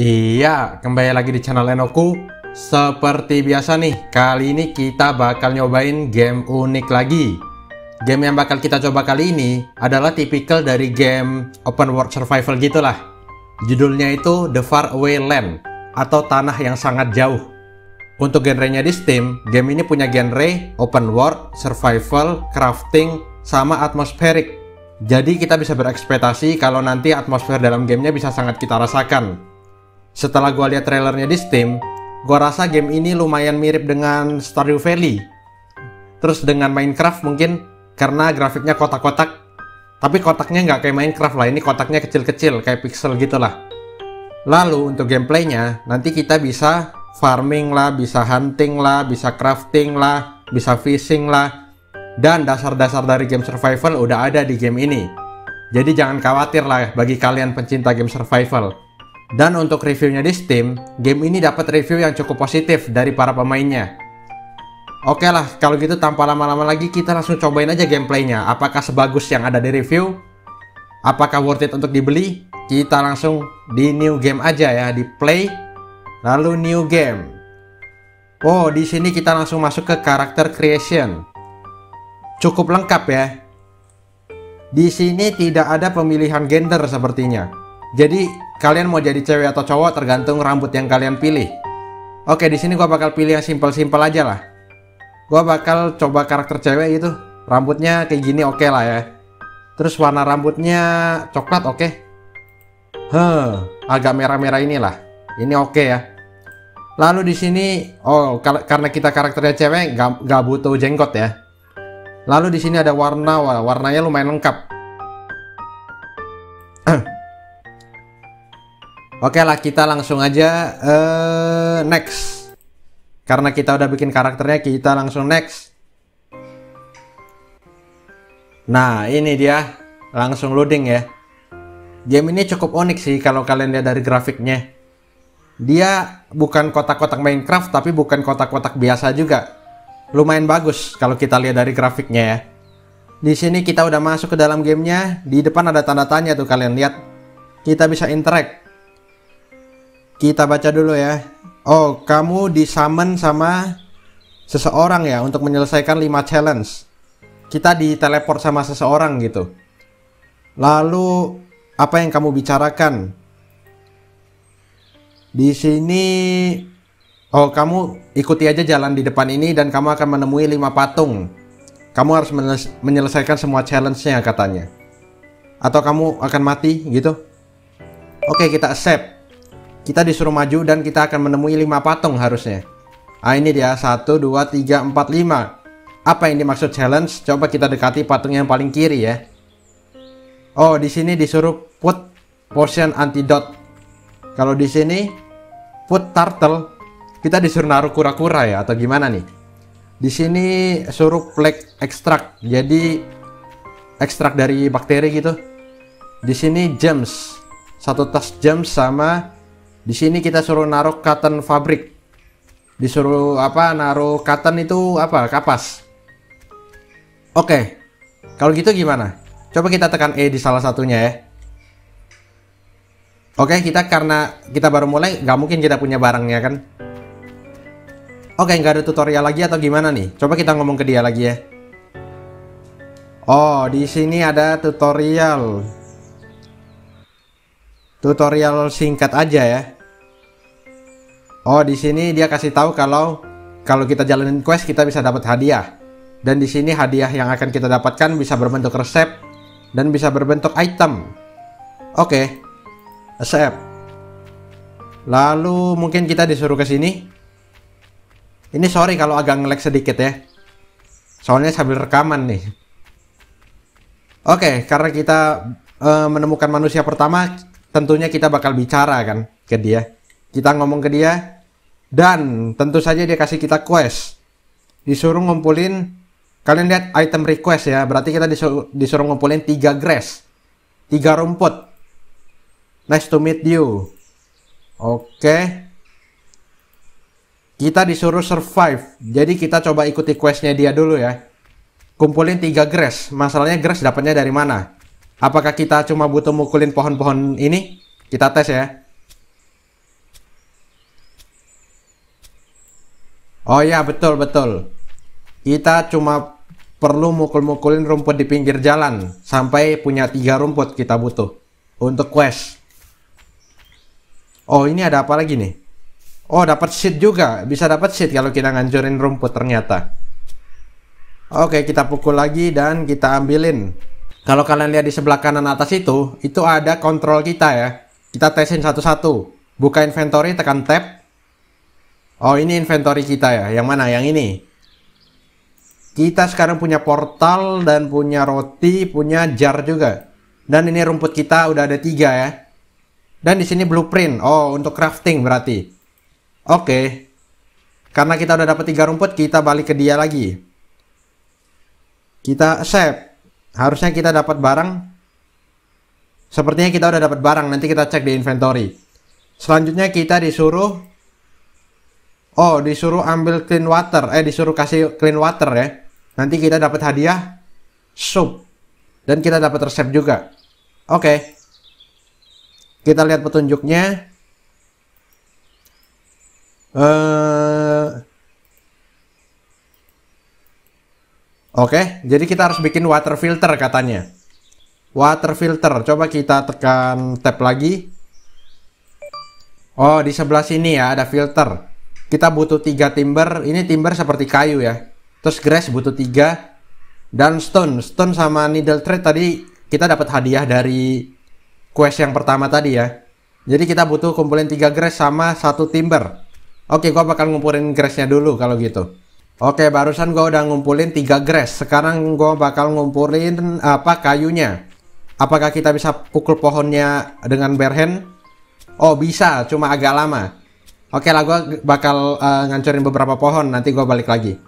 Iya, kembali lagi di channel Enoku. Seperti biasa nih, kali ini kita bakal nyobain game unik lagi. Game yang bakal kita coba kali ini adalah tipikal dari game open world survival gitulah. Judulnya itu The Far Away Land atau Tanah yang Sangat Jauh. Untuk genrenya di Steam, game ini punya genre open world, survival, crafting, sama atmosferik. Jadi kita bisa berekspektasi kalau nanti atmosfer dalam gamenya bisa sangat kita rasakan. Setelah gue lihat trailernya di Steam, gue rasa game ini lumayan mirip dengan Stardew Valley. Terus dengan Minecraft mungkin karena grafiknya kotak-kotak. Tapi kotaknya nggak kayak Minecraft lah, ini kotaknya kecil-kecil kayak pixel gitulah. Lalu untuk gameplaynya, nanti kita bisa farming lah, bisa hunting lah, bisa crafting lah, bisa fishing lah. Dan dasar-dasar dari game survival udah ada di game ini. Jadi jangan khawatir lah bagi kalian pencinta game survival dan untuk reviewnya di Steam, game ini dapat review yang cukup positif dari para pemainnya. Oke lah, kalau gitu tanpa lama-lama lagi kita langsung cobain aja gameplaynya. Apakah sebagus yang ada di review? Apakah worth it untuk dibeli? Kita langsung di new game aja ya, di play, lalu new game. Oh, di sini kita langsung masuk ke karakter creation. Cukup lengkap ya, di sini tidak ada pemilihan gender sepertinya. Jadi Kalian mau jadi cewek atau cowok tergantung rambut yang kalian pilih. Oke, di sini gua bakal pilih yang simpel-simpel aja lah. Gua bakal coba karakter cewek itu. Rambutnya kayak gini oke okay lah ya. Terus warna rambutnya coklat oke. Okay. Huh, agak merah-merah inilah. Ini oke okay ya. Lalu di sini, oh karena kita karakternya cewek, gak, gak butuh jenggot ya. Lalu di sini ada warna, warnanya lumayan lengkap. Oke lah kita langsung aja uh, next. Karena kita udah bikin karakternya kita langsung next. Nah ini dia langsung loading ya. Game ini cukup unik sih kalau kalian lihat dari grafiknya. Dia bukan kotak-kotak Minecraft tapi bukan kotak-kotak biasa juga. Lumayan bagus kalau kita lihat dari grafiknya ya. Di sini kita udah masuk ke dalam gamenya. Di depan ada tanda tanya tuh kalian lihat. Kita bisa interact. Kita baca dulu ya. Oh, kamu disamen sama seseorang ya untuk menyelesaikan 5 challenge. Kita diteleport sama seseorang gitu. Lalu apa yang kamu bicarakan? Di sini oh kamu ikuti aja jalan di depan ini dan kamu akan menemui 5 patung. Kamu harus menyelesaikan semua challenge-nya katanya. Atau kamu akan mati gitu. Oke, kita accept. Kita disuruh maju dan kita akan menemui 5 patung harusnya. Ah ini dia, 1, 2, 3, 4, 5. Apa yang dimaksud challenge? Coba kita dekati patung yang paling kiri ya. Oh, di sini disuruh put potion antidot. Kalau di sini put turtle, kita disuruh naruh kura-kura ya atau gimana nih? Di sini suruh plague extract. Jadi ekstrak dari bakteri gitu. Di sini gems. Satu tas gems sama di sini kita suruh naruh cotton fabric. Disuruh apa? Naruh cotton itu apa? Kapas. Oke. Okay. Kalau gitu gimana? Coba kita tekan E di salah satunya ya. Oke, okay, kita karena kita baru mulai, nggak mungkin kita punya barangnya kan? Oke, okay, nggak ada tutorial lagi atau gimana nih? Coba kita ngomong ke dia lagi ya. Oh, di sini ada tutorial tutorial singkat aja ya. Oh, di sini dia kasih tahu kalau kalau kita jalanin quest kita bisa dapat hadiah. Dan di sini hadiah yang akan kita dapatkan bisa berbentuk resep dan bisa berbentuk item. Oke. Okay. Resep. Lalu mungkin kita disuruh ke sini. Ini sorry kalau agak ngelag sedikit ya. Soalnya sambil rekaman nih. Oke, okay, karena kita uh, menemukan manusia pertama, tentunya kita bakal bicara kan ke dia. Kita ngomong ke dia dan tentu saja dia kasih kita quest. Disuruh ngumpulin kalian lihat item request ya, berarti kita disuruh, disuruh ngumpulin 3 grass. 3 rumput. Nice to meet you. Oke. Okay. Kita disuruh survive. Jadi kita coba ikuti questnya dia dulu ya. Kumpulin 3 grass. Masalahnya grass dapatnya dari mana? Apakah kita cuma butuh mukulin pohon-pohon ini? Kita tes ya. Oh ya, betul, betul. Kita cuma perlu mukul-mukulin rumput di pinggir jalan. Sampai punya tiga rumput kita butuh. Untuk quest. Oh, ini ada apa lagi nih? Oh, dapat seed juga. Bisa dapat seed kalau kita ngancurin rumput ternyata. Oke, kita pukul lagi dan kita ambilin kalau kalian lihat di sebelah kanan atas itu, itu ada kontrol kita ya. Kita tesin satu-satu. Buka inventory, tekan tab. Oh, ini inventory kita ya. Yang mana? Yang ini. Kita sekarang punya portal dan punya roti, punya jar juga. Dan ini rumput kita udah ada tiga ya. Dan di sini blueprint. Oh, untuk crafting berarti. Oke. Okay. Karena kita udah dapat tiga rumput, kita balik ke dia lagi. Kita save harusnya kita dapat barang sepertinya kita udah dapat barang nanti kita cek di inventory selanjutnya kita disuruh oh disuruh ambil clean water eh disuruh kasih clean water ya nanti kita dapat hadiah sup dan kita dapat resep juga oke okay. kita lihat petunjuknya eh uh, Oke, jadi kita harus bikin water filter katanya. Water filter, coba kita tekan tab lagi. Oh, di sebelah sini ya ada filter. Kita butuh tiga timber, ini timber seperti kayu ya. Terus grass butuh tiga dan stone, stone sama needle thread tadi kita dapat hadiah dari quest yang pertama tadi ya. Jadi kita butuh kumpulin tiga grass sama satu timber. Oke, gua bakal ngumpulin grassnya dulu kalau gitu. Oke, barusan gue udah ngumpulin 3 grass. Sekarang gue bakal ngumpulin apa kayunya. Apakah kita bisa pukul pohonnya dengan bare hand? Oh, bisa, cuma agak lama. Oke lah, gue bakal uh, ngancurin beberapa pohon. Nanti gue balik lagi.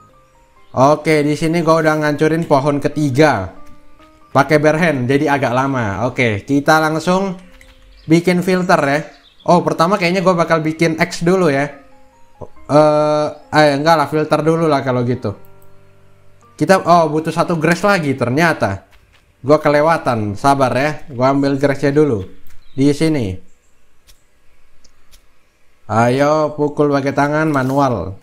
Oke, di sini gue udah ngancurin pohon ketiga. Pakai bare hand, jadi agak lama. Oke, kita langsung bikin filter ya. Oh, pertama kayaknya gue bakal bikin X dulu ya. Eh, eh enggak lah filter dulu lah kalau gitu kita oh butuh satu grease lagi ternyata gua kelewatan sabar ya gua ambil grassnya dulu di sini ayo pukul pakai tangan manual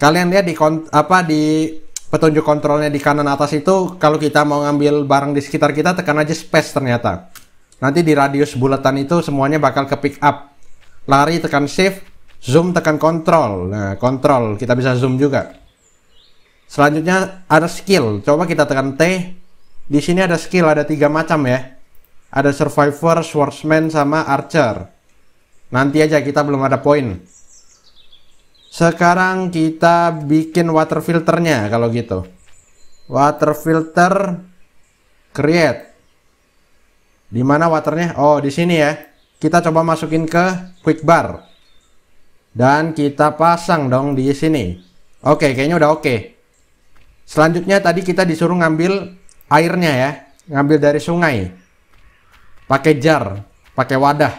kalian lihat di apa di petunjuk kontrolnya di kanan atas itu kalau kita mau ngambil barang di sekitar kita tekan aja space ternyata nanti di radius bulatan itu semuanya bakal ke pick up lari tekan shift Zoom tekan kontrol. Nah, kontrol kita bisa zoom juga. Selanjutnya ada skill. Coba kita tekan T. Di sini ada skill, ada tiga macam ya. Ada survivor, swordsman, sama archer. Nanti aja kita belum ada poin. Sekarang kita bikin water filternya kalau gitu. Water filter create. Di mana waternya? Oh, di sini ya. Kita coba masukin ke quick bar. Dan kita pasang dong di sini. Oke, kayaknya udah oke. Selanjutnya tadi kita disuruh ngambil airnya ya. Ngambil dari sungai. Pakai jar, pakai wadah.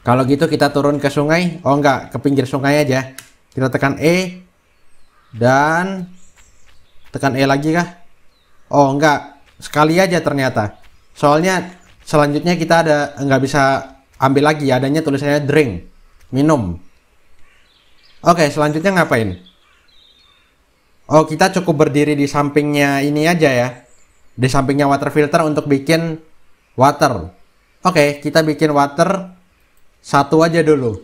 Kalau gitu kita turun ke sungai. Oh enggak, ke pinggir sungai aja. Kita tekan E. Dan tekan E lagi kah? Oh enggak, sekali aja ternyata. Soalnya selanjutnya kita ada nggak bisa ambil lagi adanya tulisannya drink minum. Oke, selanjutnya ngapain? Oh, kita cukup berdiri di sampingnya ini aja ya. Di sampingnya water filter untuk bikin water. Oke, kita bikin water satu aja dulu.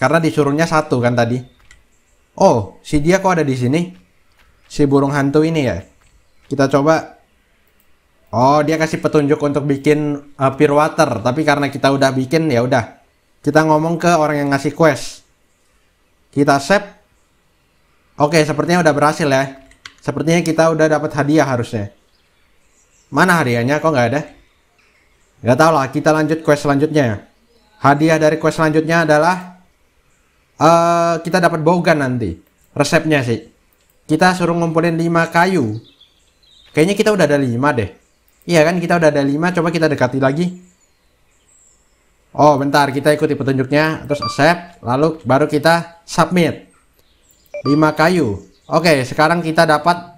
Karena disuruhnya satu kan tadi. Oh, si dia kok ada di sini? Si burung hantu ini ya. Kita coba. Oh, dia kasih petunjuk untuk bikin uh, pure water, tapi karena kita udah bikin ya udah kita ngomong ke orang yang ngasih quest kita save Oke, sepertinya udah berhasil ya. Sepertinya kita udah dapat hadiah harusnya. Mana hadiahnya? Kok nggak ada? Nggak tahu lah. Kita lanjut quest selanjutnya. Hadiah dari quest selanjutnya adalah uh, kita dapat bogan nanti. Resepnya sih. Kita suruh ngumpulin 5 kayu. Kayaknya kita udah ada 5 deh. Iya kan? Kita udah ada 5. Coba kita dekati lagi. Oh, bentar, kita ikuti petunjuknya, terus accept, lalu baru kita submit. 5 kayu. Oke, sekarang kita dapat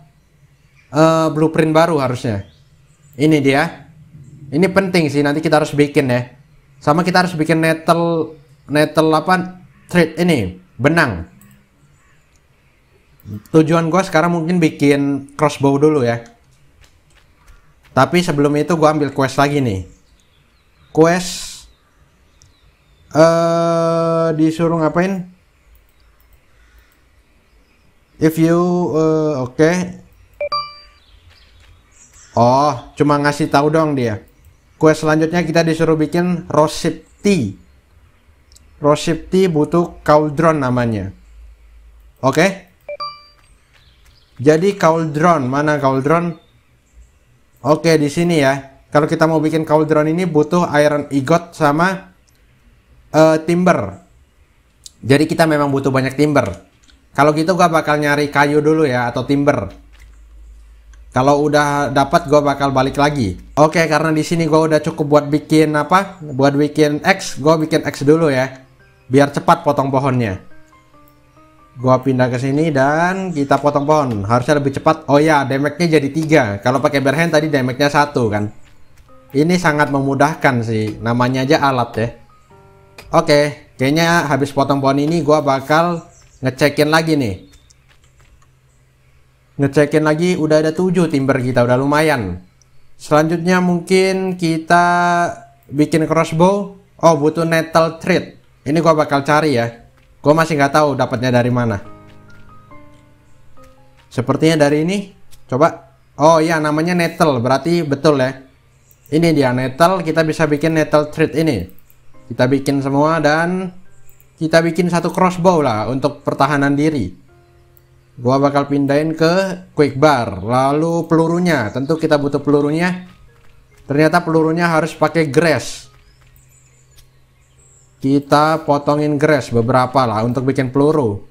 uh, blueprint baru harusnya. Ini dia. Ini penting sih, nanti kita harus bikin ya. Sama kita harus bikin nettle nettle 8 Thread ini, benang. Tujuan gue sekarang mungkin bikin crossbow dulu ya. Tapi sebelum itu gue ambil quest lagi nih. Quest uh, disuruh ngapain if you uh, oke okay. oh cuma ngasih tahu dong dia quest selanjutnya kita disuruh bikin rosip tea rosip tea butuh cauldron namanya oke okay? jadi cauldron mana cauldron oke di sini ya kalau kita mau bikin cauldron ini butuh iron ingot sama uh, timber. Jadi kita memang butuh banyak timber. Kalau gitu gua bakal nyari kayu dulu ya atau timber. Kalau udah dapat gua bakal balik lagi. Oke, okay, karena di sini gua udah cukup buat bikin apa? Buat bikin X, gua bikin X dulu ya. Biar cepat potong pohonnya. Gua pindah ke sini dan kita potong pohon. Harusnya lebih cepat. Oh ya, damage-nya jadi tiga. Kalau pakai berhen tadi damage-nya satu kan. Ini sangat memudahkan sih. Namanya aja alat ya. Oke, kayaknya habis potong pohon ini gue bakal ngecekin lagi nih. Ngecekin lagi udah ada tujuh timber kita, udah lumayan. Selanjutnya mungkin kita bikin crossbow. Oh, butuh nettle treat. Ini gue bakal cari ya. Gue masih nggak tahu dapatnya dari mana. Sepertinya dari ini. Coba. Oh iya, namanya nettle. Berarti betul ya. Ini dia nettle. Kita bisa bikin nettle treat ini. Kita bikin semua dan kita bikin satu crossbow lah untuk pertahanan diri. Gua bakal pindahin ke quick bar. Lalu pelurunya, tentu kita butuh pelurunya. Ternyata pelurunya harus pakai grass. Kita potongin grass beberapa lah untuk bikin peluru.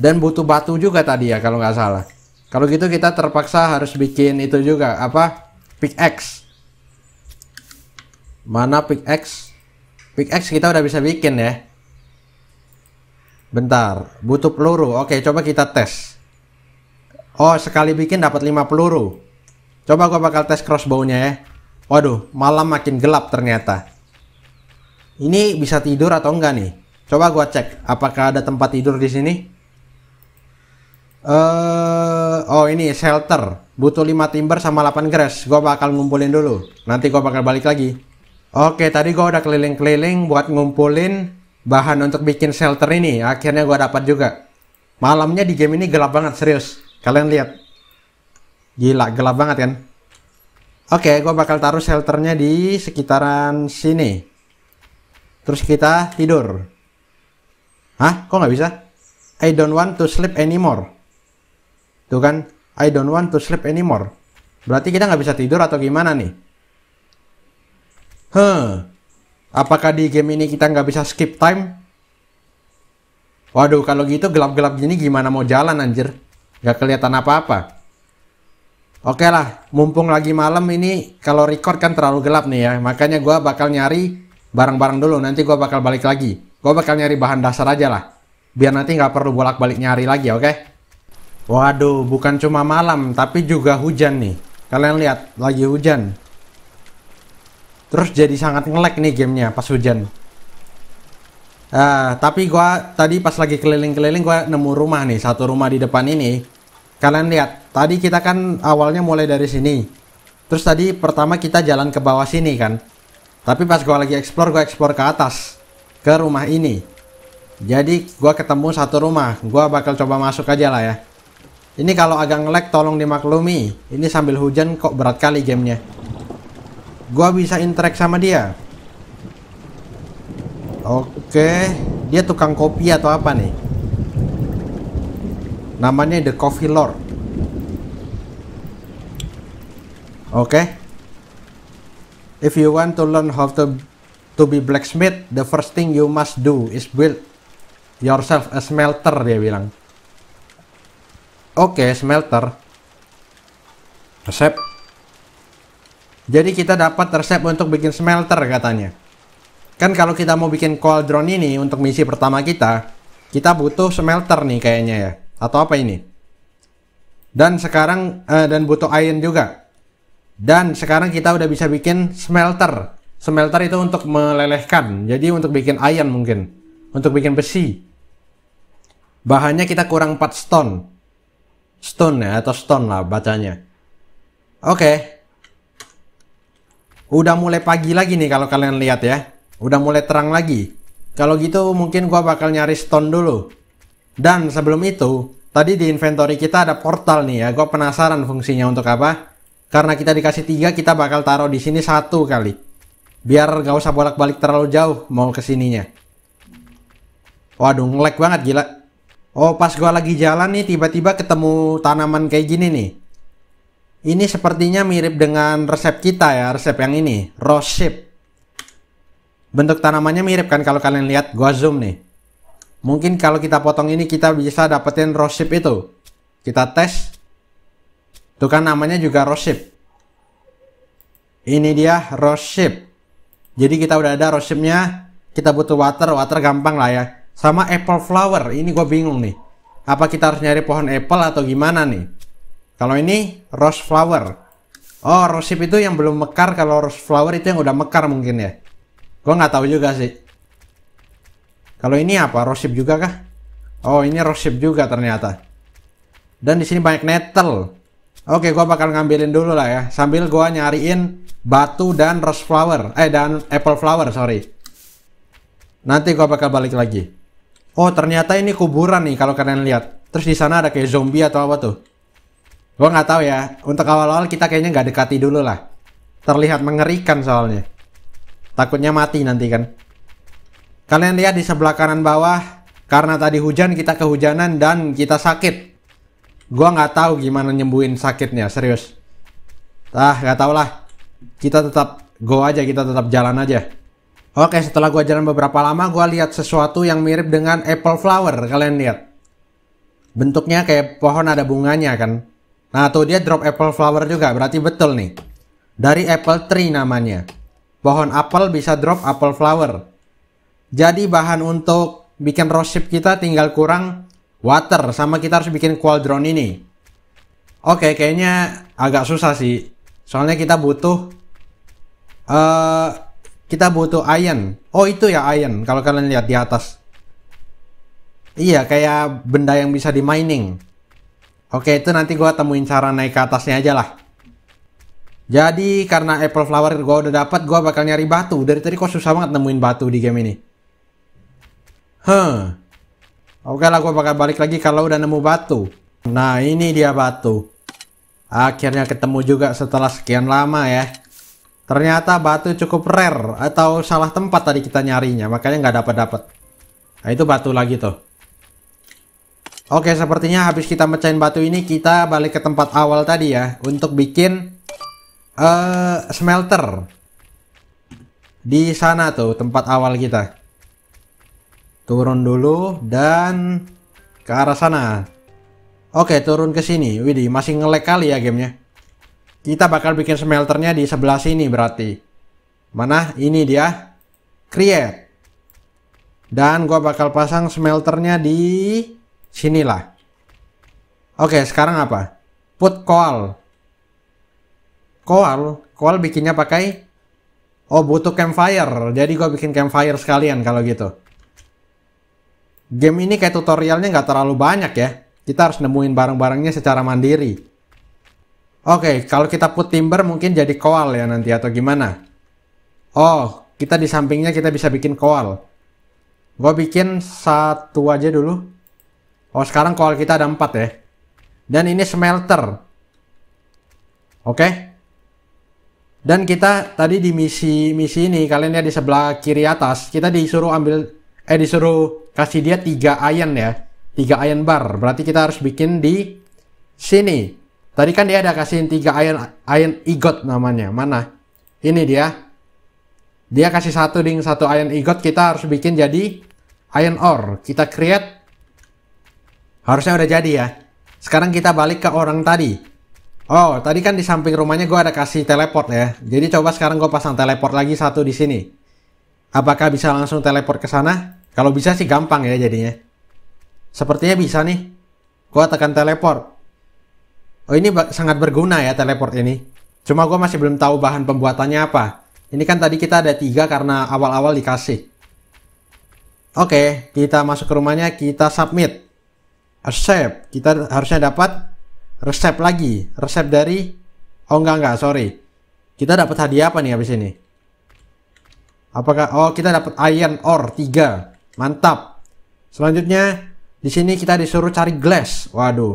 Dan butuh batu juga tadi ya kalau nggak salah. Kalau gitu kita terpaksa harus bikin itu juga apa pickaxe. Mana pickaxe? Pickaxe kita udah bisa bikin ya. Bentar, butuh peluru. Oke, coba kita tes. Oh, sekali bikin dapat 5 peluru. Coba gua bakal tes crossbow-nya ya. Waduh, malam makin gelap ternyata. Ini bisa tidur atau enggak nih? Coba gua cek apakah ada tempat tidur di sini. Eh, uh, oh ini shelter. Butuh 5 timber sama 8 grass. Gua bakal ngumpulin dulu. Nanti gua bakal balik lagi. Oke, tadi gue udah keliling-keliling buat ngumpulin bahan untuk bikin shelter ini. Akhirnya gue dapat juga. Malamnya di game ini gelap banget, serius. Kalian lihat. Gila, gelap banget kan? Oke, gue bakal taruh shelternya di sekitaran sini. Terus kita tidur. Hah? Kok nggak bisa? I don't want to sleep anymore. Tuh kan? I don't want to sleep anymore. Berarti kita nggak bisa tidur atau gimana nih? Hah, apakah di game ini kita nggak bisa skip time? Waduh, kalau gitu gelap-gelap gini gimana mau jalan anjir? Nggak kelihatan apa-apa. Oke lah, mumpung lagi malam ini kalau record kan terlalu gelap nih ya. Makanya gue bakal nyari barang-barang dulu, nanti gue bakal balik lagi. Gue bakal nyari bahan dasar aja lah. Biar nanti nggak perlu bolak-balik nyari lagi, oke? Okay? Waduh, bukan cuma malam, tapi juga hujan nih. Kalian lihat, lagi hujan terus jadi sangat ngelek nih gamenya pas hujan uh, tapi gua tadi pas lagi keliling-keliling gua nemu rumah nih satu rumah di depan ini kalian lihat tadi kita kan awalnya mulai dari sini terus tadi pertama kita jalan ke bawah sini kan tapi pas gua lagi explore gua explore ke atas ke rumah ini jadi gua ketemu satu rumah gua bakal coba masuk aja lah ya ini kalau agak ngelag tolong dimaklumi. Ini sambil hujan kok berat kali gamenya. Gua bisa interact sama dia. Oke, dia tukang kopi atau apa nih? Namanya The Coffee Lord. Oke. If you want to learn how to to be blacksmith, the first thing you must do is build yourself a smelter dia bilang. Oke, okay, smelter. Resep. Jadi kita dapat resep untuk bikin smelter katanya. Kan kalau kita mau bikin cauldron ini untuk misi pertama kita, kita butuh smelter nih kayaknya ya. Atau apa ini? Dan sekarang uh, dan butuh iron juga. Dan sekarang kita udah bisa bikin smelter. Smelter itu untuk melelehkan. Jadi untuk bikin iron mungkin. Untuk bikin besi. Bahannya kita kurang 4 stone. Stone ya atau stone lah bacanya. Oke. Okay Udah mulai pagi lagi nih kalau kalian lihat ya. Udah mulai terang lagi. Kalau gitu mungkin gua bakal nyari stone dulu. Dan sebelum itu, tadi di inventory kita ada portal nih ya. Gua penasaran fungsinya untuk apa. Karena kita dikasih tiga, kita bakal taruh di sini satu kali. Biar gak usah bolak-balik terlalu jauh mau kesininya. Waduh, ngelag banget gila. Oh, pas gua lagi jalan nih, tiba-tiba ketemu tanaman kayak gini nih. Ini sepertinya mirip dengan resep kita ya, resep yang ini, rosehip Bentuk tanamannya mirip kan kalau kalian lihat gua zoom nih. Mungkin kalau kita potong ini kita bisa dapetin rosehip itu. Kita tes. Tuh kan namanya juga rosehip Ini dia rosehip Jadi kita udah ada rosehipnya Kita butuh water, water gampang lah ya. Sama apple flower, ini gua bingung nih. Apa kita harus nyari pohon apple atau gimana nih? Kalau ini rose flower. Oh, rosip itu yang belum mekar. Kalau rose flower itu yang udah mekar mungkin ya. Gue nggak tahu juga sih. Kalau ini apa? Rosip juga kah? Oh, ini rosip juga ternyata. Dan di sini banyak nettle. Oke, gue bakal ngambilin dulu lah ya. Sambil gue nyariin batu dan rose flower. Eh, dan apple flower, sorry. Nanti gue bakal balik lagi. Oh, ternyata ini kuburan nih kalau kalian lihat. Terus di sana ada kayak zombie atau apa tuh? Gua nggak tahu ya. Untuk awal-awal kita kayaknya nggak dekati dulu lah. Terlihat mengerikan soalnya. Takutnya mati nanti kan. Kalian lihat di sebelah kanan bawah. Karena tadi hujan kita kehujanan dan kita sakit. Gua nggak tahu gimana nyembuhin sakitnya serius. Ah nggak tau lah. Kita tetap go aja kita tetap jalan aja. Oke setelah gua jalan beberapa lama gua lihat sesuatu yang mirip dengan apple flower kalian lihat. Bentuknya kayak pohon ada bunganya kan. Nah tuh dia drop apple flower juga berarti betul nih. Dari apple tree namanya. Pohon apel bisa drop apple flower. Jadi bahan untuk bikin rose kita tinggal kurang water sama kita harus bikin drone ini. Oke, kayaknya agak susah sih. Soalnya kita butuh uh, kita butuh iron. Oh, itu ya iron kalau kalian lihat di atas. Iya, kayak benda yang bisa di mining. Oke, itu nanti gue temuin cara naik ke atasnya aja lah. Jadi karena apple flower gue udah dapat, gue bakal nyari batu. Dari tadi kok susah banget nemuin batu di game ini. Huh. Oke lah, gue bakal balik lagi kalau udah nemu batu. Nah, ini dia batu. Akhirnya ketemu juga setelah sekian lama ya. Ternyata batu cukup rare atau salah tempat tadi kita nyarinya, makanya nggak dapat-dapat. Nah, itu batu lagi tuh. Oke, sepertinya habis kita mecahin batu ini kita balik ke tempat awal tadi ya untuk bikin uh, smelter. Di sana tuh tempat awal kita. Turun dulu dan ke arah sana. Oke, turun ke sini. Widih, masih ngelek kali ya gamenya. Kita bakal bikin smelternya di sebelah sini berarti. Mana? Ini dia. Create. Dan gua bakal pasang smelternya di Sinilah. Oke, sekarang apa? Put koal. Koal, koal bikinnya pakai Oh, butuh campfire. Jadi gue bikin campfire sekalian kalau gitu. Game ini kayak tutorialnya nggak terlalu banyak ya. Kita harus nemuin barang-barangnya secara mandiri. Oke, kalau kita put timber mungkin jadi koal ya nanti atau gimana? Oh, kita di sampingnya kita bisa bikin koal. Gue bikin satu aja dulu. Oh sekarang koal kita ada 4 ya Dan ini smelter Oke Dan kita tadi di misi misi ini Kalian lihat di sebelah kiri atas Kita disuruh ambil Eh disuruh kasih dia 3 iron ya 3 iron bar Berarti kita harus bikin di sini Tadi kan dia ada kasihin 3 iron, iron igot namanya Mana? Ini dia Dia kasih satu ding satu iron igot Kita harus bikin jadi iron ore Kita create Harusnya udah jadi ya. Sekarang kita balik ke orang tadi. Oh, tadi kan di samping rumahnya gue ada kasih teleport ya. Jadi coba sekarang gue pasang teleport lagi satu di sini. Apakah bisa langsung teleport ke sana? Kalau bisa sih gampang ya jadinya. Sepertinya bisa nih. Gue tekan teleport. Oh ini sangat berguna ya teleport ini. Cuma gue masih belum tahu bahan pembuatannya apa. Ini kan tadi kita ada tiga karena awal-awal dikasih. Oke, kita masuk ke rumahnya, kita submit resep. Kita harusnya dapat resep lagi. Resep dari Oh enggak enggak, sorry. Kita dapat hadiah apa nih habis ini? Apakah oh kita dapat iron ore 3. Mantap. Selanjutnya di sini kita disuruh cari glass. Waduh.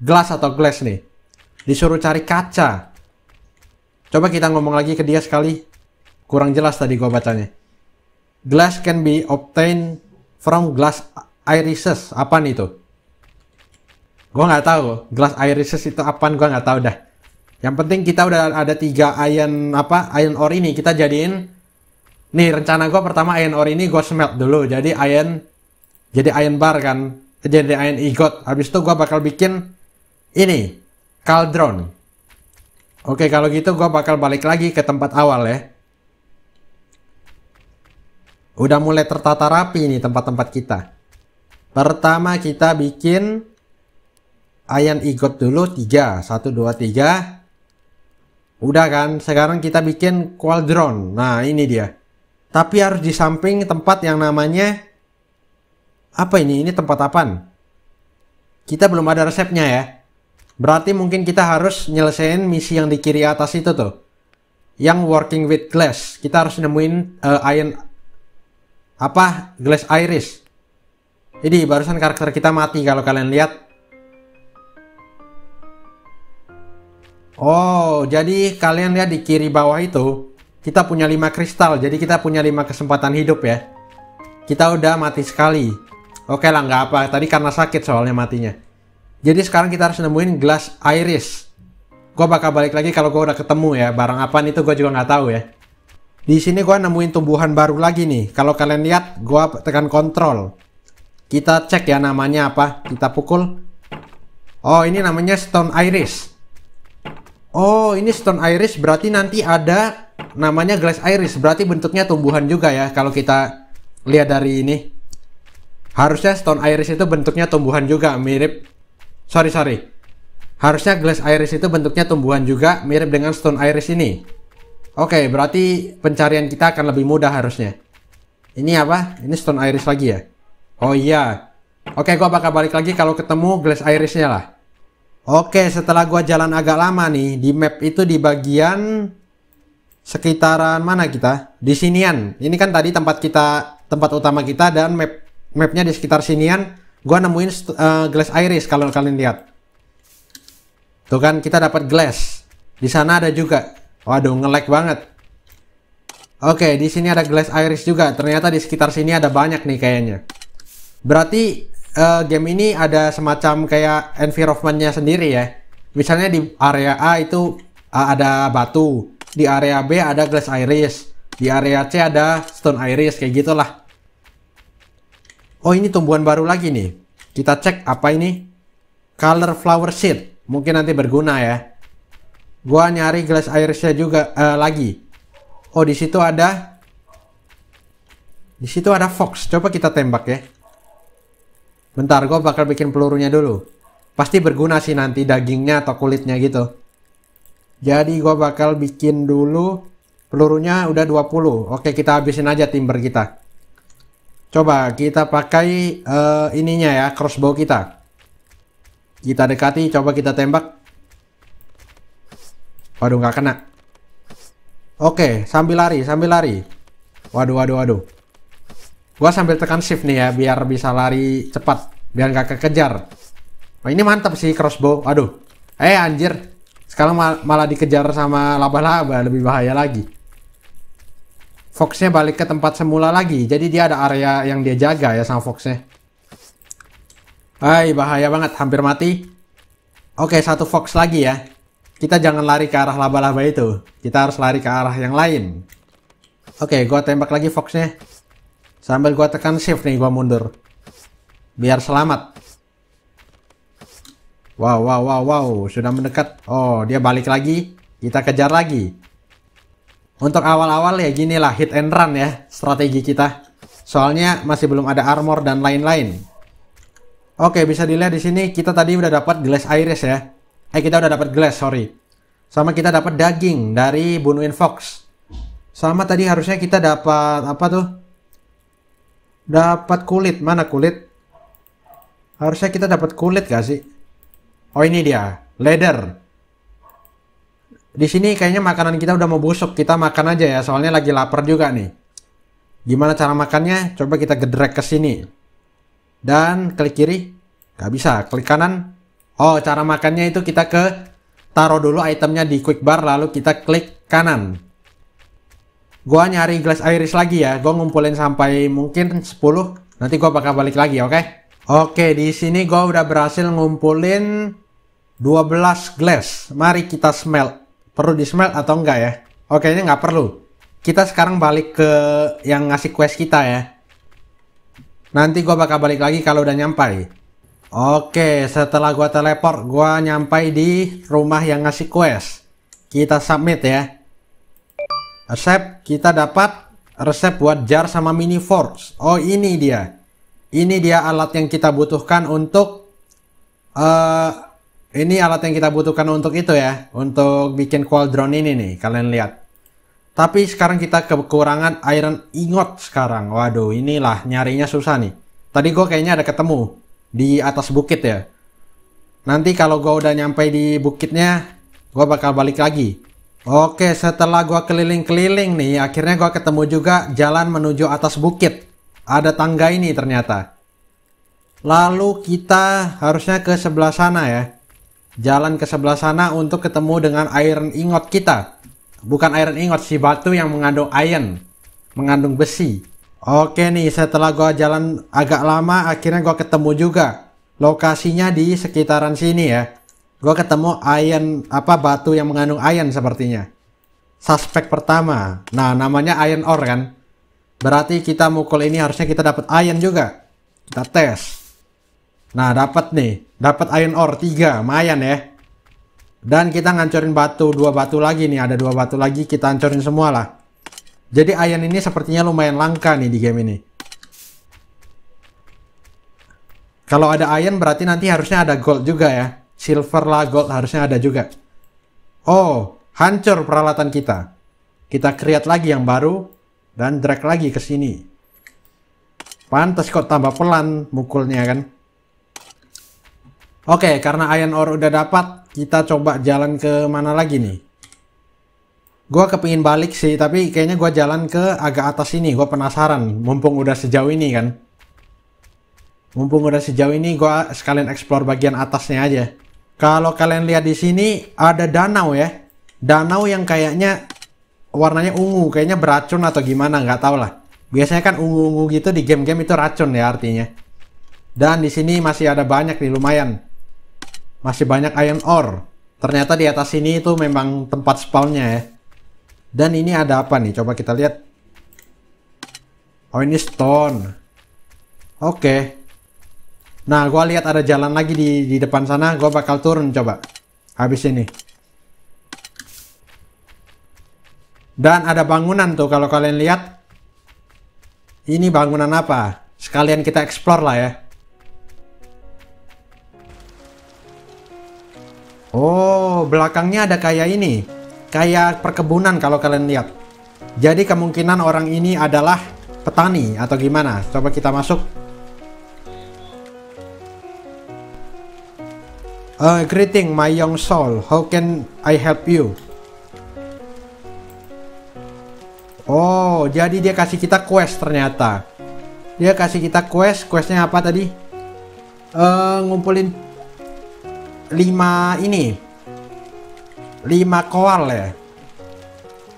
Glass atau glass nih. Disuruh cari kaca. Coba kita ngomong lagi ke dia sekali. Kurang jelas tadi gua bacanya. Glass can be obtained from glass irises. apa nih itu? Gue nggak tahu. Glass Irises itu apaan gue nggak tahu dah. Yang penting kita udah ada tiga iron apa iron ore ini kita jadiin. Nih rencana gue pertama iron ore ini gue smelt dulu. Jadi iron jadi iron bar kan. Jadi iron ingot. Habis itu gue bakal bikin ini cauldron. Oke kalau gitu gue bakal balik lagi ke tempat awal ya. Udah mulai tertata rapi nih tempat-tempat kita. Pertama kita bikin ayan ikut dulu tiga satu dua tiga, udah kan sekarang kita bikin drone. nah ini dia tapi harus di samping tempat yang namanya apa ini ini tempat apa? kita belum ada resepnya ya berarti mungkin kita harus nyelesain misi yang di kiri atas itu tuh yang working with glass kita harus nemuin uh, iron apa glass iris jadi barusan karakter kita mati kalau kalian lihat Oh, jadi kalian lihat di kiri bawah itu, kita punya 5 kristal, jadi kita punya 5 kesempatan hidup ya. Kita udah mati sekali. Oke lah, nggak apa. Tadi karena sakit soalnya matinya. Jadi sekarang kita harus nemuin gelas iris. Gue bakal balik lagi kalau gue udah ketemu ya. Barang apa nih itu gue juga nggak tahu ya. Di sini gue nemuin tumbuhan baru lagi nih. Kalau kalian lihat, gue tekan kontrol. Kita cek ya namanya apa. Kita pukul. Oh, ini namanya stone iris. Oh, ini stone iris berarti nanti ada namanya glass iris. Berarti bentuknya tumbuhan juga ya kalau kita lihat dari ini. Harusnya stone iris itu bentuknya tumbuhan juga, mirip Sorry, sorry. Harusnya glass iris itu bentuknya tumbuhan juga, mirip dengan stone iris ini. Oke, berarti pencarian kita akan lebih mudah harusnya. Ini apa? Ini stone iris lagi ya? Oh iya. Oke, gua bakal balik lagi kalau ketemu glass irisnya lah. Oke, setelah gua jalan agak lama nih, di map itu di bagian sekitaran mana kita? Di sinian. Ini kan tadi tempat kita tempat utama kita dan map mapnya di sekitar sinian. Gua nemuin uh, glass iris kalau kalian lihat. Tuh kan kita dapat glass. Di sana ada juga. Waduh, ngelek banget. Oke, di sini ada glass iris juga. Ternyata di sekitar sini ada banyak nih kayaknya. Berarti uh, game ini ada semacam kayak environmentnya sendiri ya. Misalnya di area A itu uh, ada batu, di area B ada glass iris, di area C ada stone iris kayak gitulah. Oh ini tumbuhan baru lagi nih. Kita cek apa ini? Color flower seed. Mungkin nanti berguna ya. Gua nyari glass irisnya juga uh, lagi. Oh di situ ada. Di situ ada fox. Coba kita tembak ya. Bentar, gue bakal bikin pelurunya dulu. Pasti berguna sih nanti dagingnya atau kulitnya gitu. Jadi gue bakal bikin dulu pelurunya udah 20. Oke, kita habisin aja timber kita. Coba kita pakai uh, ininya ya, crossbow kita. Kita dekati, coba kita tembak. Waduh, nggak kena. Oke, sambil lari, sambil lari. Waduh, waduh, waduh. Gua sambil tekan shift nih ya biar bisa lari cepat, biar nggak kekejar. Oh, ini mantap sih crossbow. Aduh. Eh anjir. Sekarang mal malah dikejar sama laba-laba, lebih bahaya lagi. Foxnya balik ke tempat semula lagi. Jadi dia ada area yang dia jaga ya sama Foxnya. Hai, bahaya banget, hampir mati. Oke, satu Fox lagi ya. Kita jangan lari ke arah laba-laba itu. Kita harus lari ke arah yang lain. Oke, gua tembak lagi Foxnya. Sambil gua tekan shift nih, gua mundur. Biar selamat. Wow, wow, wow, wow. Sudah mendekat. Oh, dia balik lagi. Kita kejar lagi. Untuk awal-awal ya gini lah, hit and run ya strategi kita. Soalnya masih belum ada armor dan lain-lain. Oke, bisa dilihat di sini kita tadi udah dapat glass iris ya. Eh, kita udah dapat glass, sorry. Sama kita dapat daging dari bunuhin fox. Sama tadi harusnya kita dapat apa tuh? Dapat kulit. Mana kulit? Harusnya kita dapat kulit gak sih? Oh ini dia. Leather. Di sini kayaknya makanan kita udah mau busuk. Kita makan aja ya. Soalnya lagi lapar juga nih. Gimana cara makannya? Coba kita gedrek ke sini. Dan klik kiri. Gak bisa. Klik kanan. Oh, cara makannya itu kita ke taruh dulu itemnya di quick bar lalu kita klik kanan. Gua nyari Glass Iris lagi ya. Gua ngumpulin sampai mungkin 10. Nanti gua bakal balik lagi, oke? Okay? Oke, di sini gua udah berhasil ngumpulin 12 glass. Mari kita smell. Perlu di smell atau enggak ya? Oke, ini nggak perlu. Kita sekarang balik ke yang ngasih quest kita ya. Nanti gua bakal balik lagi kalau udah nyampai. Oke, setelah gua teleport, gua nyampai di rumah yang ngasih quest. Kita submit ya. Resep kita dapat resep buat jar sama mini force. Oh ini dia. Ini dia alat yang kita butuhkan untuk uh, ini alat yang kita butuhkan untuk itu ya, untuk bikin drone ini nih, kalian lihat. Tapi sekarang kita kekurangan iron ingot sekarang. Waduh, inilah nyarinya susah nih. Tadi gue kayaknya ada ketemu di atas bukit ya. Nanti kalau gue udah nyampe di bukitnya, gue bakal balik lagi. Oke, setelah gua keliling-keliling nih, akhirnya gua ketemu juga jalan menuju atas bukit. Ada tangga ini ternyata. Lalu kita harusnya ke sebelah sana ya. Jalan ke sebelah sana untuk ketemu dengan iron ingot kita. Bukan iron ingot, si batu yang mengandung iron. Mengandung besi. Oke nih, setelah gua jalan agak lama, akhirnya gua ketemu juga. Lokasinya di sekitaran sini ya Gue ketemu iron apa batu yang mengandung iron sepertinya. Suspek pertama. Nah, namanya iron ore kan. Berarti kita mukul ini harusnya kita dapat iron juga. Kita tes. Nah, dapat nih. Dapat iron ore 3, lumayan ya. Dan kita ngancurin batu, dua batu lagi nih, ada dua batu lagi kita hancurin semua lah. Jadi iron ini sepertinya lumayan langka nih di game ini. Kalau ada iron berarti nanti harusnya ada gold juga ya silver lah, gold harusnya ada juga. Oh, hancur peralatan kita. Kita create lagi yang baru dan drag lagi ke sini. pantas kok tambah pelan mukulnya kan. Oke, karena iron ore udah dapat, kita coba jalan ke mana lagi nih? Gua kepingin balik sih, tapi kayaknya gua jalan ke agak atas ini. Gua penasaran, mumpung udah sejauh ini kan. Mumpung udah sejauh ini, gue sekalian explore bagian atasnya aja. Kalau kalian lihat di sini ada danau ya. Danau yang kayaknya warnanya ungu, kayaknya beracun atau gimana nggak tahu lah. Biasanya kan ungu-ungu gitu di game-game itu racun ya artinya. Dan di sini masih ada banyak nih lumayan. Masih banyak iron ore. Ternyata di atas sini itu memang tempat spawnnya ya. Dan ini ada apa nih? Coba kita lihat. Oh ini stone. Oke. Okay. Nah, gua lihat ada jalan lagi di di depan sana, gua bakal turun coba. Habis ini. Dan ada bangunan tuh kalau kalian lihat. Ini bangunan apa? Sekalian kita explore lah ya. Oh, belakangnya ada kayak ini. Kayak perkebunan kalau kalian lihat. Jadi kemungkinan orang ini adalah petani atau gimana. Coba kita masuk. Uh, greeting, my young soul. How can I help you? Oh, jadi dia kasih kita quest ternyata. Dia kasih kita quest. Questnya apa tadi? Uh, ngumpulin 5 ini. 5 koal ya.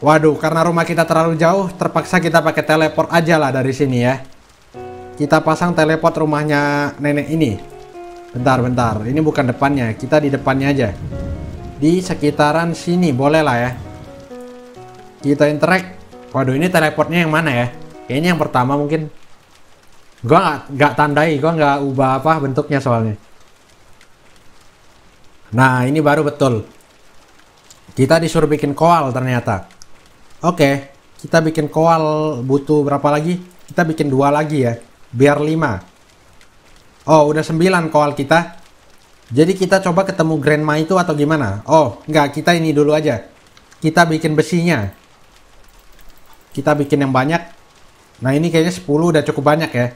Waduh, karena rumah kita terlalu jauh, terpaksa kita pakai teleport aja lah dari sini ya. Kita pasang teleport rumahnya nenek ini. Bentar, bentar. Ini bukan depannya. Kita di depannya aja. Di sekitaran sini. Boleh lah ya. Kita interact. Waduh, ini teleportnya yang mana ya? Kayaknya yang pertama mungkin. gak, nggak tandai. Gua nggak ubah apa bentuknya soalnya. Nah, ini baru betul. Kita disuruh bikin koal ternyata. Oke. Kita bikin koal butuh berapa lagi? Kita bikin dua lagi ya. Biar lima. Oh, udah 9 koal kita. Jadi kita coba ketemu Grandma itu atau gimana? Oh, enggak, kita ini dulu aja. Kita bikin besinya. Kita bikin yang banyak. Nah, ini kayaknya 10 udah cukup banyak ya.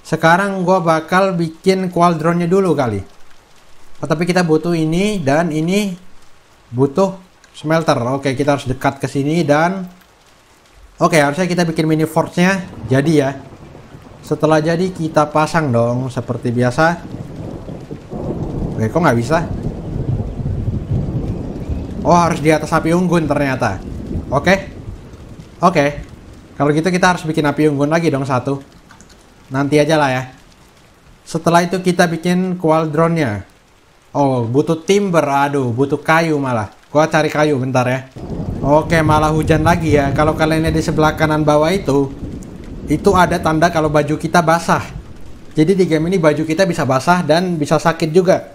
Sekarang gue bakal bikin drone-nya dulu kali. Oh, tapi kita butuh ini dan ini butuh smelter. Oke, kita harus dekat ke sini dan... Oke, harusnya kita bikin mini forge-nya jadi ya. Setelah jadi kita pasang dong seperti biasa. Oke, kok nggak bisa? Oh, harus di atas api unggun ternyata. Oke. Oke. Kalau gitu kita harus bikin api unggun lagi dong satu. Nanti aja lah ya. Setelah itu kita bikin nya. Oh, butuh timber. Aduh, butuh kayu malah. Gua cari kayu bentar ya. Oke, malah hujan lagi ya. Kalau kalian di sebelah kanan bawah itu, itu ada tanda kalau baju kita basah. Jadi di game ini baju kita bisa basah dan bisa sakit juga.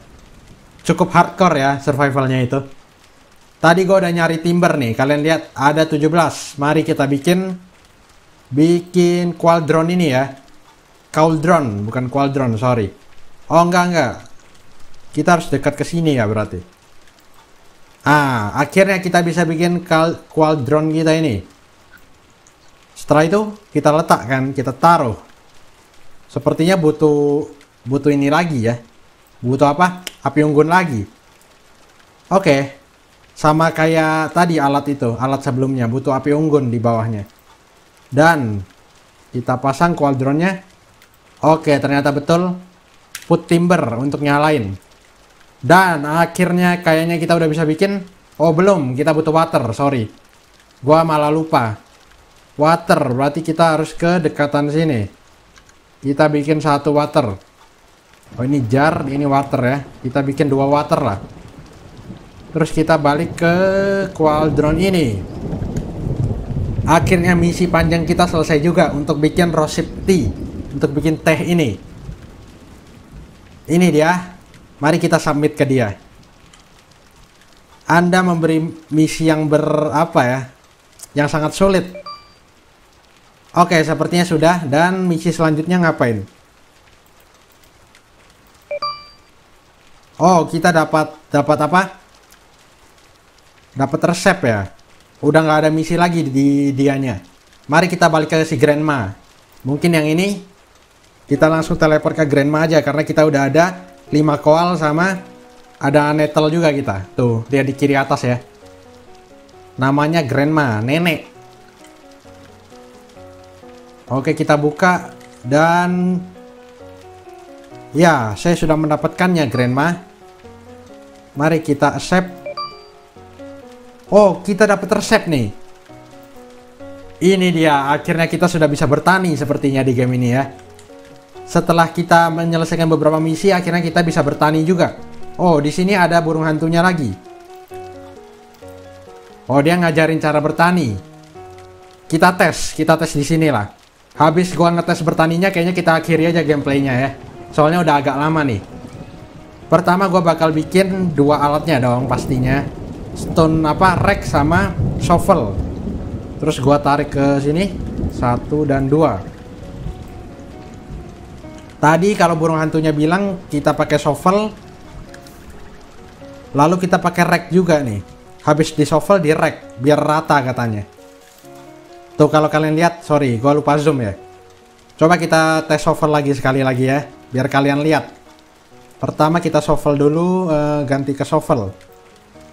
Cukup hardcore ya survivalnya itu. Tadi gue udah nyari timber nih. Kalian lihat ada 17. Mari kita bikin bikin cauldron ini ya. Cauldron, bukan cauldron, sorry. Oh, enggak, enggak. Kita harus dekat ke sini ya berarti. Ah, akhirnya kita bisa bikin cauldron kita ini. Setelah itu kita letakkan, kita taruh. Sepertinya butuh butuh ini lagi ya. Butuh apa? Api unggun lagi. Oke. Sama kayak tadi alat itu, alat sebelumnya butuh api unggun di bawahnya. Dan kita pasang cauldronnya Oke, ternyata betul put timber untuk nyalain. Dan akhirnya kayaknya kita udah bisa bikin. Oh belum, kita butuh water, sorry. Gua malah lupa water berarti kita harus ke dekatan sini kita bikin satu water oh ini jar ini water ya kita bikin dua water lah terus kita balik ke drone ini akhirnya misi panjang kita selesai juga untuk bikin rosip tea untuk bikin teh ini ini dia mari kita submit ke dia anda memberi misi yang berapa ya yang sangat sulit Oke, sepertinya sudah. Dan misi selanjutnya ngapain? Oh, kita dapat dapat apa? Dapat resep ya. Udah nggak ada misi lagi di dianya. Mari kita balik ke si Grandma. Mungkin yang ini kita langsung teleport ke Grandma aja karena kita udah ada 5 koal sama ada netel juga kita. Tuh, dia di kiri atas ya. Namanya Grandma, nenek. Oke, kita buka dan ya, saya sudah mendapatkannya, Grandma. Mari kita accept. Oh, kita dapat resep nih. Ini dia, akhirnya kita sudah bisa bertani sepertinya di game ini ya. Setelah kita menyelesaikan beberapa misi, akhirnya kita bisa bertani juga. Oh, di sini ada burung hantunya lagi. Oh, dia ngajarin cara bertani. Kita tes, kita tes di sini lah. Habis gua ngetes bertaninya kayaknya kita akhiri aja gameplaynya ya. Soalnya udah agak lama nih. Pertama gua bakal bikin dua alatnya dong pastinya. Stone apa rack sama shovel. Terus gua tarik ke sini satu dan dua. Tadi kalau burung hantunya bilang kita pakai shovel Lalu kita pakai rack juga nih. Habis di shovel di rack biar rata katanya. Tuh kalau kalian lihat, sorry, gua lupa zoom ya. Coba kita tes shovel lagi sekali lagi ya, biar kalian lihat. Pertama kita shovel dulu, uh, ganti ke shovel.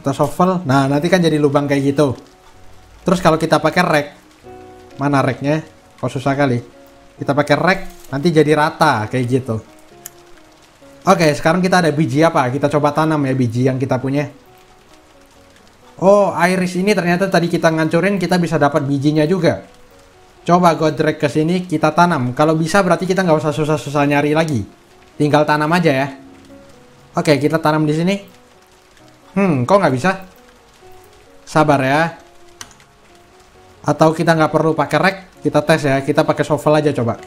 Kita shovel, nah nanti kan jadi lubang kayak gitu. Terus kalau kita pakai rack, mana racknya? Kok susah kali. Kita pakai rack, nanti jadi rata kayak gitu. Oke, sekarang kita ada biji apa? Kita coba tanam ya biji yang kita punya. Oh, iris ini ternyata tadi kita ngancurin kita bisa dapat bijinya juga. Coba gue drag ke sini, kita tanam. Kalau bisa berarti kita nggak usah susah-susah nyari lagi. Tinggal tanam aja ya. Oke, kita tanam di sini. Hmm, kok nggak bisa? Sabar ya. Atau kita nggak perlu pakai rek, kita tes ya. Kita pakai shovel aja coba.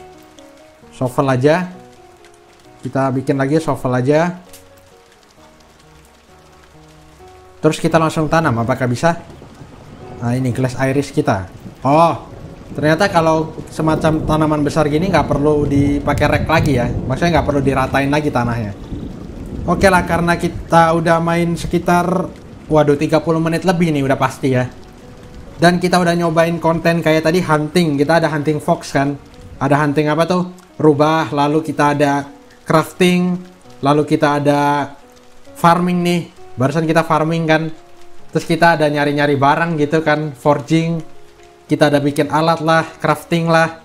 Shovel aja. Kita bikin lagi shovel aja. Terus kita langsung tanam, apakah bisa? Nah ini glass iris kita. Oh, ternyata kalau semacam tanaman besar gini nggak perlu dipakai rek lagi ya. Maksudnya nggak perlu diratain lagi tanahnya. Oke lah, karena kita udah main sekitar, waduh 30 menit lebih nih udah pasti ya. Dan kita udah nyobain konten kayak tadi hunting, kita ada hunting fox kan. Ada hunting apa tuh? Rubah, lalu kita ada crafting, lalu kita ada farming nih barusan kita farming kan terus kita ada nyari-nyari barang gitu kan forging kita ada bikin alat lah crafting lah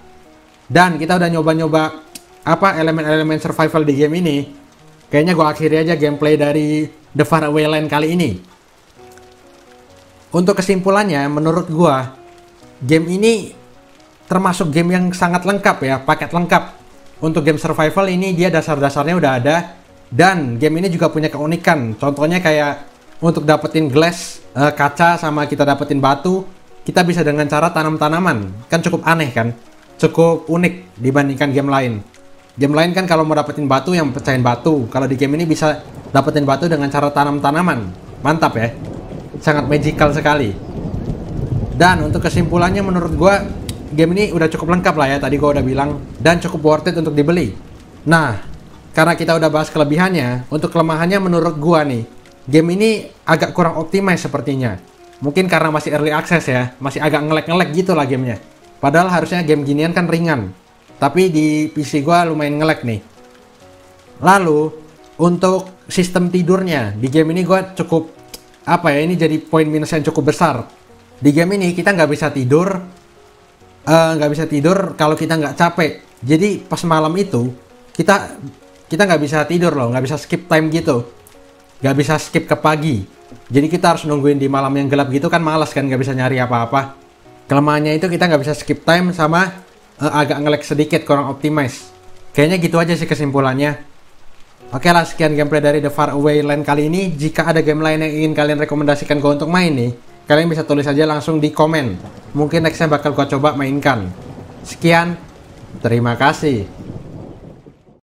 dan kita udah nyoba-nyoba apa elemen-elemen survival di game ini kayaknya gue akhiri aja gameplay dari The Faraway Land kali ini untuk kesimpulannya menurut gue game ini termasuk game yang sangat lengkap ya paket lengkap untuk game survival ini dia dasar-dasarnya udah ada dan game ini juga punya keunikan. Contohnya kayak untuk dapetin glass, uh, kaca sama kita dapetin batu, kita bisa dengan cara tanam tanaman. Kan cukup aneh kan? Cukup unik dibandingkan game lain. Game lain kan kalau mau dapetin batu yang pecahin batu. Kalau di game ini bisa dapetin batu dengan cara tanam tanaman. Mantap ya. Sangat magical sekali. Dan untuk kesimpulannya menurut gue game ini udah cukup lengkap lah ya tadi gue udah bilang dan cukup worth it untuk dibeli. Nah, karena kita udah bahas kelebihannya, untuk kelemahannya menurut gua nih, game ini agak kurang optimis sepertinya. Mungkin karena masih early access ya, masih agak ngelek-ngelek gitu lah gamenya. Padahal harusnya game ginian kan ringan. Tapi di PC gua lumayan ngelek nih. Lalu, untuk sistem tidurnya, di game ini gua cukup, apa ya, ini jadi poin minus yang cukup besar. Di game ini kita nggak bisa tidur, eh, nggak uh, bisa tidur kalau kita nggak capek. Jadi pas malam itu, kita kita nggak bisa tidur loh, nggak bisa skip time gitu. Nggak bisa skip ke pagi. Jadi kita harus nungguin di malam yang gelap gitu kan malas kan, nggak bisa nyari apa-apa. Kelemahannya itu kita nggak bisa skip time sama uh, agak ngelek sedikit, kurang optimize. Kayaknya gitu aja sih kesimpulannya. Oke lah, sekian gameplay dari The Far Away Land kali ini. Jika ada game lain yang ingin kalian rekomendasikan gue untuk main nih, kalian bisa tulis aja langsung di komen. Mungkin nextnya bakal gue coba mainkan. Sekian, terima kasih.